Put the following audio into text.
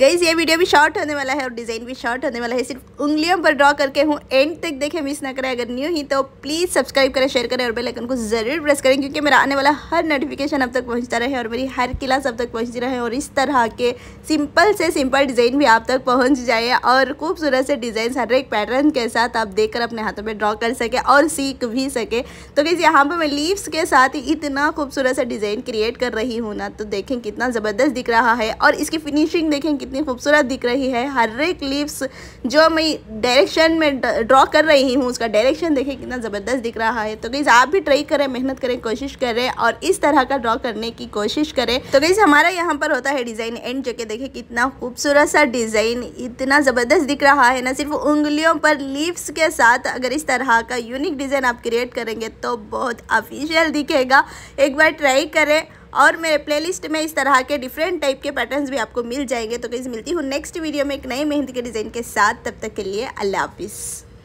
guys ये video भी short होने वाला है और डिज़ाइन भी शॉर्ट होने वाला है सिर्फ उंगलियों पर ड्रॉ करके हूँ एंड तक देखें मिस ना करें अगर न्यू ही तो प्लीज़ सब्सक्राइब करें शेयर करें और बेल आइकन को ज़रूर प्रेस करें क्योंकि मेरा आने वाला हर नोटिफिकेशन अब तक पहुँचता रहे और मेरी हर क्लास अब तक पहुँचती रहे और इस तरह के सिंपल से सिंपल डिज़ाइन भी आप तक पहुँच जाए और खूबसूरत से डिज़ाइन हर एक पैटर्न के साथ आप देख अपने हाथों पर ड्रॉ कर सकें और सीख भी सके तो गईज यहाँ पर मैं लीव्स के साथ ही इतना खूबसूरत सा डिज़ाइन क्रिएट कर रही हूँ ना तो देखें कितना ज़बरदस्त दिख रहा है और इसकी फिनिशिंग देखें कितनी खूबसूरत दिख रही है हर एक लीव्स जो मैं डायरेक्शन में ड्रॉ कर रही हूँ उसका डायरेक्शन देखें कितना ज़बरदस्त दिख रहा है तो गईज़ आप भी ट्राई करें मेहनत करें कोशिश करें और इस तरह का ड्रॉ करने की कोशिश करें तो गईज़ हमारा यहाँ पर होता है डिज़ाइन एंड जो कि कितना खूबसूरत सा डिज़ाइन इतना ज़बरदस्त दिख रहा है ना सिर्फ उंगलियों पर लीव्स के साथ अगर इस तरह का यूनिक डिज़ाइन आप क्रिएट करेंगे तो बहुत ऑफिशियल दिखेगा एक बार ट्राई करें और मेरे प्लेलिस्ट में इस तरह के डिफरेंट टाइप के पैटर्न्स भी आपको मिल जाएंगे तो कैसे मिलती हूँ नेक्स्ट वीडियो में एक नए मेहंदी के डिज़ाइन के साथ तब तक के लिए अल्लाह हाफिज़